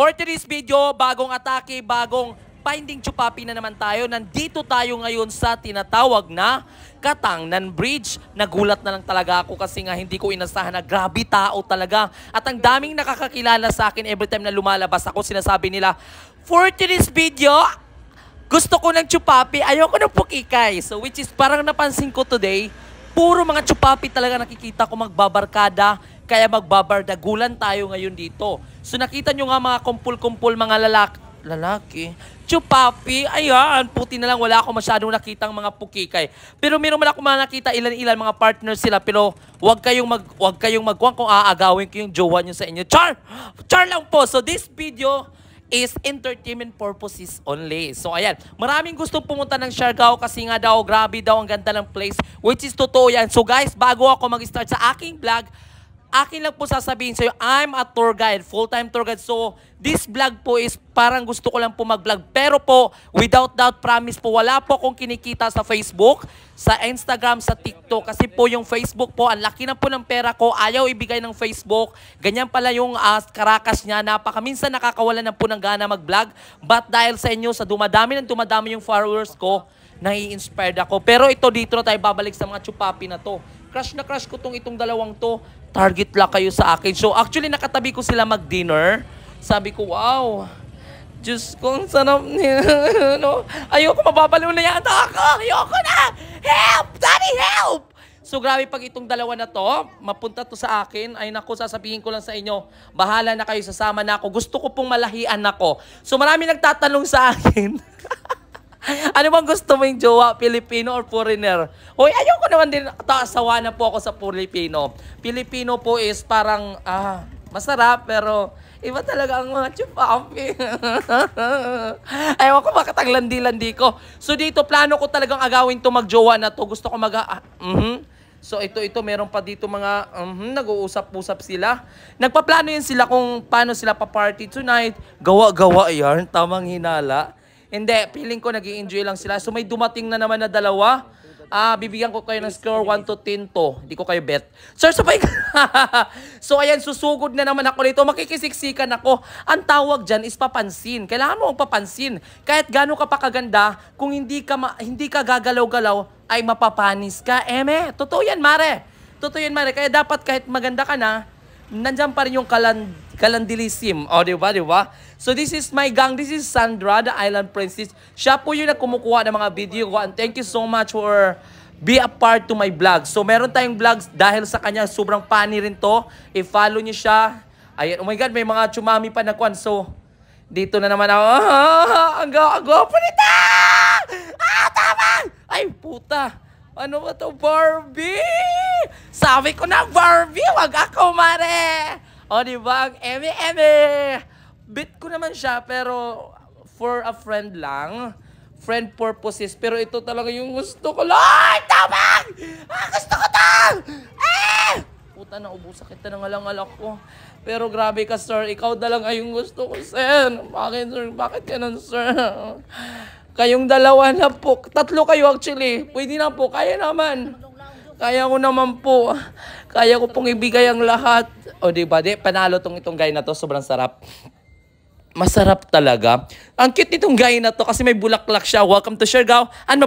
For today's video, bagong atake, bagong finding chupapi na naman tayo. Nandito tayo ngayon sa tinatawag na Katangnan Bridge. Nagulat na lang talaga ako kasi nga hindi ko inasahan na grabe tao talaga. At ang daming nakakakilala sa akin every time na lumalabas ako, sinasabi nila, For today's video, gusto ko ng chupapi, ayoko ng pukikay. So which is parang napansin ko today, puro mga chupapi talaga nakikita ko magbabarkada kaya magbabardagulan tayo ngayon dito. So nakita nyo nga mga kumpul-kumpul mga lalaki, lalaki, chupapi, ayan, puti na lang, wala ako masyadong nakitang mga pukikay. Pero meron man ako mga nakita ilan-ilan mga partners sila, pero huwag kayong mag wag kayong magkuhan kung aagawin ko yung jowa nyo sa inyo. Char! Char lang po! So this video, is entertainment purposes only. So ayan, maraming gustong pumunta ng Siargao kasi nga daw, grabe daw ang ganda ng place, which is totoo yan. So guys, bago ako mag-start sa aking vlog, akin lang po sasabihin sa'yo, I'm a tour guide, full-time tour guide. So, this vlog po is parang gusto ko lang po mag-vlog. Pero po, without doubt, promise po, wala po akong kinikita sa Facebook, sa Instagram, sa TikTok. Kasi po yung Facebook po, ang laki na po ng pera ko, ayaw ibigay ng Facebook. Ganyan pala yung uh, karakas niya, napakaminsan nakakawalan na po ng gana mag-vlog. But dahil sa inyo, sa dumadami ng dumadami yung followers ko, nai-inspired ako. Pero ito dito na tayo babalik sa mga chupapi na to crush na crush ko tong itong dalawang to. Target la kayo sa akin. So actually nakatabi ko sila mag-dinner. Sabi ko, wow, Diyos ko, ang no? Ayoko, mababalo na yata ako. Ayoko na. Help! Daddy, help! So grabe pag itong dalawa na to, mapunta to sa akin, ay naku, sasabihin ko lang sa inyo, bahala na kayo, sasama na ako. Gusto ko pong malahian ako. So marami nagtatanong sa akin. ano bang gusto mo yung jowa? Pilipino or foreigner? Hoy, ayoko naman din. Tasawa na po ako sa Pilipino. Pilipino po is parang, ah, masarap pero iba talaga ang mga chupapi. Ayaw ko bakit ang landi-landi ko. So dito, plano ko talagang agawin to magjowa na to. Gusto ko mag... Ah, mm-hmm. So ito ito meron pa dito mga um, nag-uusap-usap sila. Nagpaplano yun sila kung paano sila pa-party tonight. Gawa-gawa 'yan, tamang hinala. Hindi, feeling ko nag enjoy lang sila. So may dumating na naman na dalawa. Ah, bibigyan ko kayo ng score 1 to 10 to. Hindi ko kayo bet. Sir, sabay ka. so ayan, susugod na naman ako nito. Makikisiksikan ako. Ang tawag dyan is papansin. Kailangan mo papansin. Kahit gano'n ka pa kaganda, kung hindi ka, hindi ka gagalaw-galaw, ay mapapanis ka. Eme, totoo yan, mare. Totoo yan, mare. Kaya dapat kahit maganda ka na, nandyan pa rin yung kalan Kalandilisim. O, oh, di ba, di ba? So, this is my gang. This is Sandra, the Island Princess. Siya po yung nagkumukuha ng mga video ko. And thank you so much for be a part to my vlog. So, meron tayong vlogs dahil sa kanya. Sobrang funny rin to. I-follow niyo siya. Ayan, oh my God, may mga chumami pa na kwan. So, dito na naman ako. ang gawa-gawa nito! Ah, tama! Ay, puta! Ano ba to, Barbie? Sabi ko na, Barbie, wag ako, mare! O, di ba? Ang eme-eme! Bit ko naman siya, pero for a friend lang. Friend purposes. Pero ito talaga yung gusto ko. Lord, tabang! Ah, gusto ko to! Ah! Puta, naubusa kita ng alang ako. Pero grabe ka, sir. Ikaw talaga yung gusto ko, sir. Bakit, sir? Bakit ganun, sir? Kayong dalawa na po. Tatlo kayo actually. Pwede na po. Kaya naman. Kaya ko naman po. Kaya ko pong ibigay ang lahat. O di ba? Di, panalo tong itong guy na to. Sobrang sarap. Masarap talaga. Ang cute nitong guy na to kasi may bulaklak siya. Welcome to Siargao. And